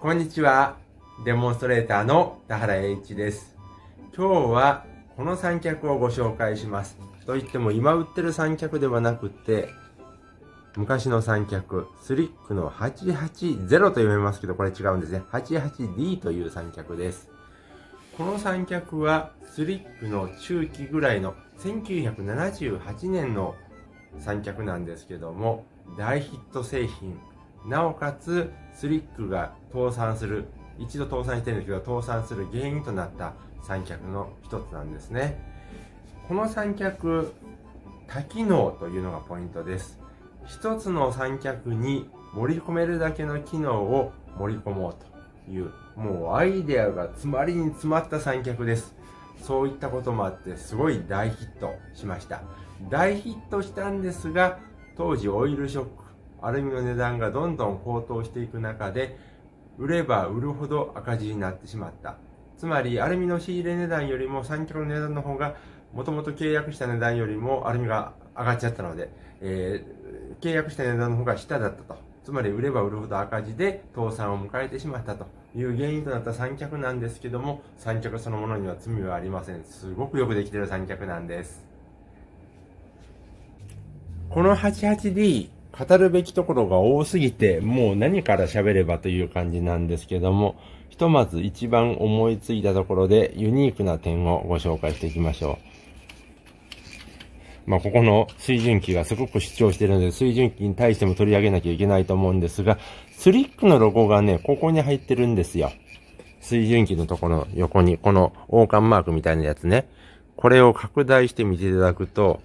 こんにちは。デモンストレーターの田原栄一です。今日はこの三脚をご紹介します。といっても今売ってる三脚ではなくて、昔の三脚、スリックの880と読めますけど、これ違うんですね。88D という三脚です。この三脚はスリックの中期ぐらいの1978年の三脚なんですけども、大ヒット製品。なおかつ、スリックが倒産する一度倒産してるんですけど倒産する原因となった三脚の一つなんですねこの三脚多機能というのがポイントです一つの三脚に盛り込めるだけの機能を盛り込もうというもうアイデアが詰まりに詰まった三脚ですそういったこともあってすごい大ヒットしました大ヒットしたんですが当時オイルショックアルミの値段がどんどん高騰していく中で売れば売るほど赤字になってしまった。つまり、アルミの仕入れ値段よりもキロの値段の方が、もともと契約した値段よりもアルミが上がっちゃったので、えー、契約した値段の方が下だったと。つまり、売れば売るほど赤字で倒産を迎えてしまったという原因となった三脚なんですけども、三脚そのものには罪はありません。すごくよくできてる三脚なんです。この 88D、語るべきところが多すぎて、もう何から喋ればという感じなんですけども、ひとまず一番思いついたところでユニークな点をご紹介していきましょう。まあ、ここの水準器がすごく主張してるので、水準器に対しても取り上げなきゃいけないと思うんですが、スリックのロゴがね、ここに入ってるんですよ。水準器のところの横に、この王冠マークみたいなやつね。これを拡大して見ていただくと、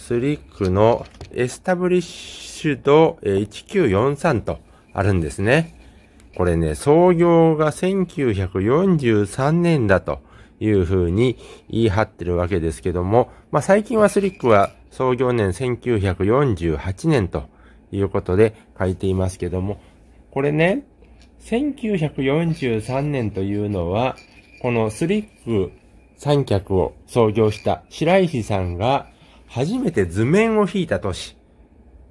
スリックのエスタブリッシュド1943とあるんですね。これね、創業が1943年だというふうに言い張ってるわけですけども、まあ最近はスリックは創業年1948年ということで書いていますけども、これね、1943年というのは、このスリック三脚を創業した白石さんが初めて図面を引いた年。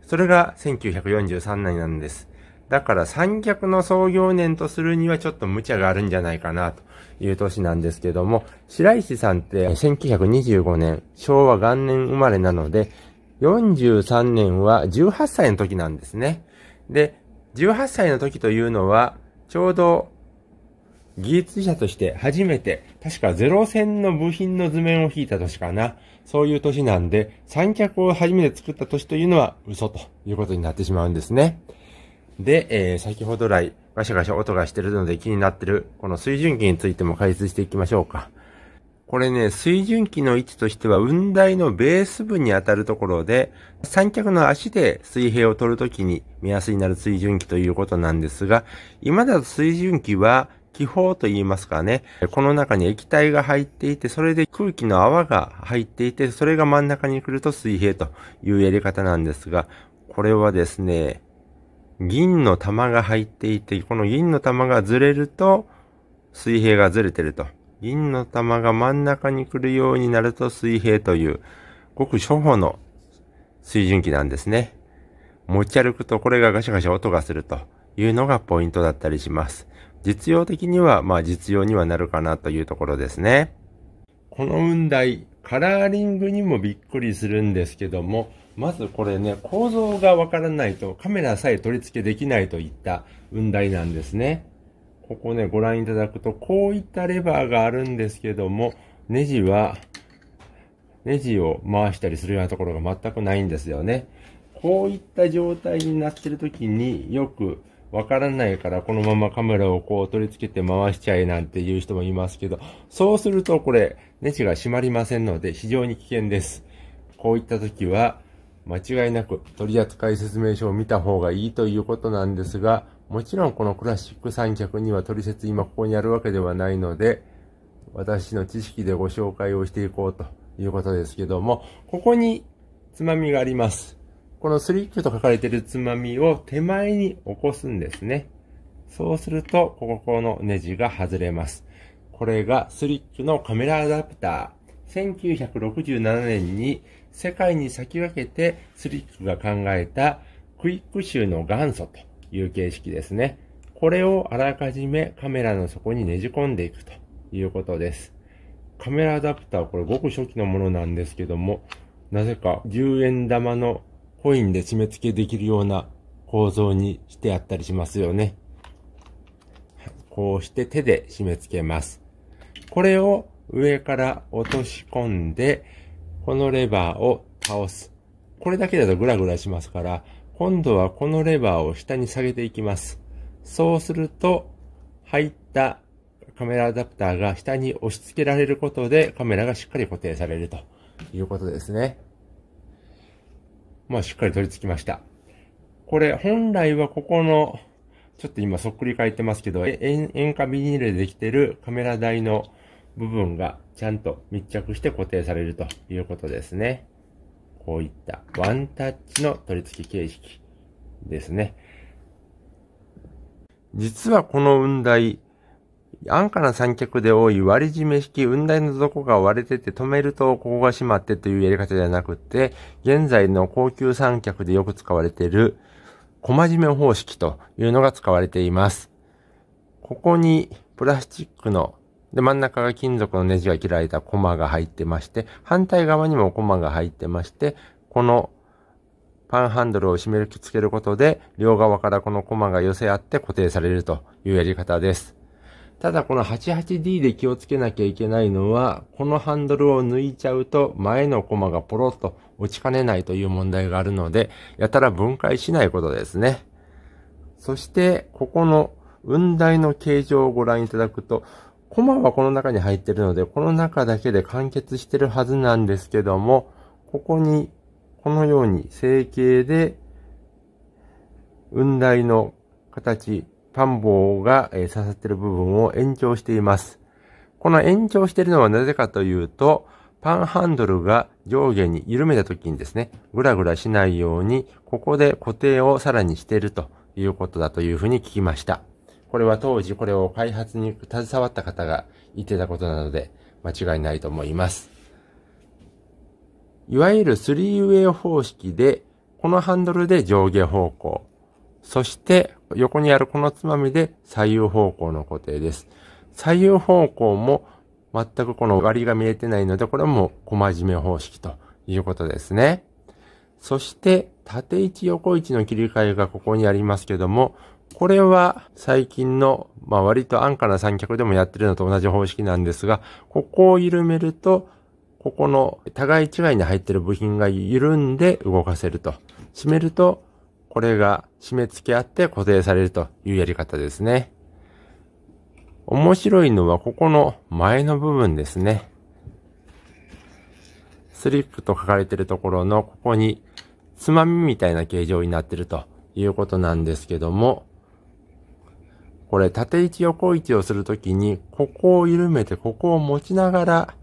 それが1943年なんです。だから三脚の創業年とするにはちょっと無茶があるんじゃないかなという年なんですけども、白石さんって1925年、昭和元年生まれなので、43年は18歳の時なんですね。で、18歳の時というのは、ちょうど技術者として初めて、確かゼロ戦の部品の図面を引いた年かな。そういう年なんで、三脚を初めて作った年というのは嘘ということになってしまうんですね。で、えー、先ほど来、ガシャガシャ音がしてるので気になってる、この水準器についても解説していきましょうか。これね、水準器の位置としては、雲台のベース部に当たるところで、三脚の足で水平を取るときに目安になる水準器ということなんですが、今だと水準器は気泡と言いますかね、この中に液体が入っていて、それで空気の泡が入っていて、それが真ん中に来ると水平というやり方なんですが、これはですね、銀の玉が入っていて、この銀の玉がずれると、水平がずれてると。銀の玉が真ん中に来るようになると水平という、ごく初歩の水準器なんですね。持ち歩くとこれがガシャガシャ音がするというのがポイントだったりします。実用的には、まあ実用にはなるかなというところですね。この雲台、カラーリングにもびっくりするんですけども、まずこれね、構造がわからないとカメラさえ取り付けできないといった雲台なんですね。ここね、ご覧いただくと、こういったレバーがあるんですけども、ネジは、ネジを回したりするようなところが全くないんですよね。こういった状態になってる時によくわからないからこのままカメラをこう取り付けて回しちゃえなんていう人もいますけど、そうするとこれ、ネジが閉まりませんので非常に危険です。こういった時は、間違いなく取扱説明書を見た方がいいということなんですが、もちろんこのクラシック三脚には取説今ここにあるわけではないので、私の知識でご紹介をしていこうということですけども、ここにつまみがあります。このスリックと書かれているつまみを手前に起こすんですね。そうすると、ここのネジが外れます。これがスリックのカメラアダプター。1967年に世界に先駆けてスリックが考えたクイック集の元祖という形式ですね。これをあらかじめカメラの底にねじ込んでいくということです。カメラアダプター、これごく初期のものなんですけども、なぜか10円玉のコインで締め付けできるような構造にしてあったりしますよね。こうして手で締め付けます。これを上から落とし込んで、このレバーを倒す。これだけだとグラグラしますから、今度はこのレバーを下に下げていきます。そうすると、入ったカメラアダプターが下に押し付けられることでカメラがしっかり固定されるということですね。まあ、しっかり取り付きました。これ、本来はここの、ちょっと今そっくり書いてますけど、塩化ビニールでできてるカメラ台の部分がちゃんと密着して固定されるということですね。こういったワンタッチの取り付け形式ですね。実はこの雲台、安価な三脚で多い割り締め式、雲台の底が割れてて止めるとここが閉まってというやり方じゃなくて、現在の高級三脚でよく使われている、小真面め方式というのが使われています。ここにプラスチックの、で、真ん中が金属のネジが切られたコマが入ってまして、反対側にもコマが入ってまして、このパンハンドルを締め付けることで、両側からこのコマが寄せ合って固定されるというやり方です。ただこの 88D で気をつけなきゃいけないのは、このハンドルを抜いちゃうと前のコマがポロッと落ちかねないという問題があるので、やたら分解しないことですね。そして、ここの雲台の形状をご覧いただくと、コマはこの中に入ってるので、この中だけで完結してるはずなんですけども、ここに、このように成形で、雲台の形、パン棒が、え刺さってる部分を延長しています。この延長しているのはなぜかというと、パンハンドルが上下に緩めた時にですね、ぐらぐらしないように、ここで固定をさらにしているということだというふうに聞きました。これは当時これを開発に携わった方が言ってたことなので、間違いないと思います。いわゆる3ウェイ方式で、このハンドルで上下方向、そして横にあるこのつまみで左右方向の固定です。左右方向も全くこの割りが見えてないので、これも小真面目方式ということですね。そして、縦位置横位置の切り替えがここにありますけども、これは最近の、まあ割と安価な三脚でもやってるのと同じ方式なんですが、ここを緩めると、ここの互い違いに入ってる部品が緩んで動かせると。締めると、これが締め付け合って固定されるというやり方ですね。面白いのはここの前の部分ですね。スリップと書かれてるところのここにつまみみたいな形状になってるということなんですけども、これ縦位置横位置をするときに、ここを緩めてここを持ちながら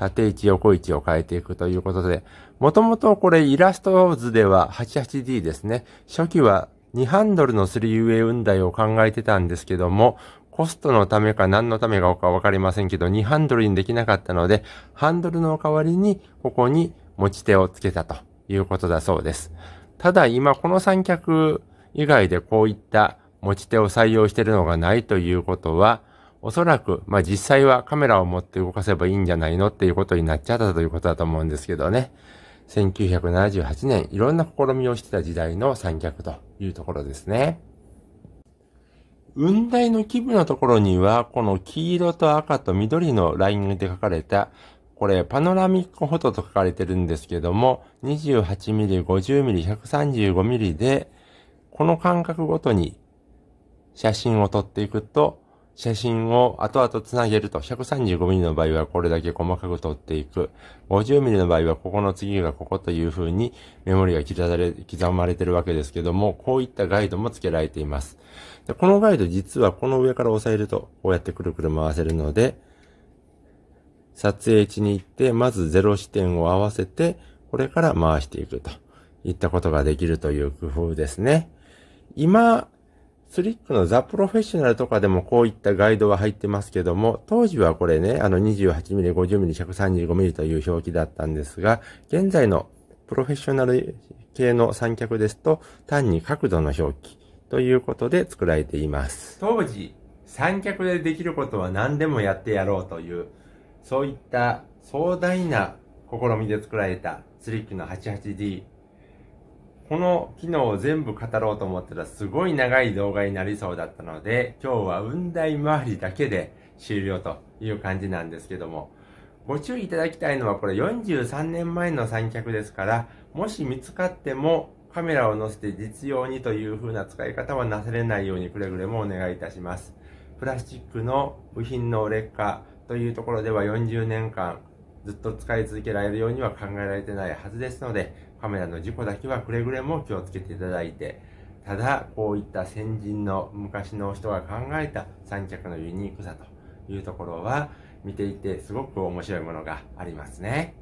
縦位置、横位置を変えていくということで、もともとこれイラスト図では 88D ですね。初期は2ハンドルの 3way 運台を考えてたんですけども、コストのためか何のためかわかりませんけど、2ハンドルにできなかったので、ハンドルの代わりにここに持ち手をつけたということだそうです。ただ今この三脚以外でこういった持ち手を採用しているのがないということは、おそらく、まあ実際はカメラを持って動かせばいいんじゃないのっていうことになっちゃったということだと思うんですけどね。1978年、いろんな試みをしてた時代の三脚というところですね。雲台の基部のところには、この黄色と赤と緑のラインで書かれた、これパノラミックフォトと書かれてるんですけども、2 8ミリ、5 0ミリ、1 3 5ミリで、この間隔ごとに写真を撮っていくと、写真を後々つなげると、135mm の場合はこれだけ細かく撮っていく。50mm の場合はここの次がここという風にメモリが刻まれてるわけですけども、こういったガイドも付けられています。でこのガイド実はこの上から押さえると、こうやってくるくる回せるので、撮影地に行って、まず0視点を合わせて、これから回していくといったことができるという工夫ですね。今、スリックのザ・プロフェッショナルとかでもこういったガイドは入ってますけども、当時はこれね、あの 28mm、50mm、135mm という表記だったんですが、現在のプロフェッショナル系の三脚ですと、単に角度の表記ということで作られています。当時、三脚でできることは何でもやってやろうという、そういった壮大な試みで作られたスリックの 88D この機能を全部語ろうと思ったらすごい長い動画になりそうだったので、今日は雲台周りだけで終了という感じなんですけども、ご注意いただきたいのはこれ43年前の三脚ですから、もし見つかってもカメラを載せて実用にという風な使い方はなされないようにくれぐれもお願いいたします。プラスチックの部品の劣化というところでは40年間ずっと使い続けられるようには考えられてないはずですので、カメラの事故だけはくれぐれも気をつけていただいて、ただ、こういった先人の昔の人が考えた三脚のユニークさというところは、見ていてすごく面白いものがありますね。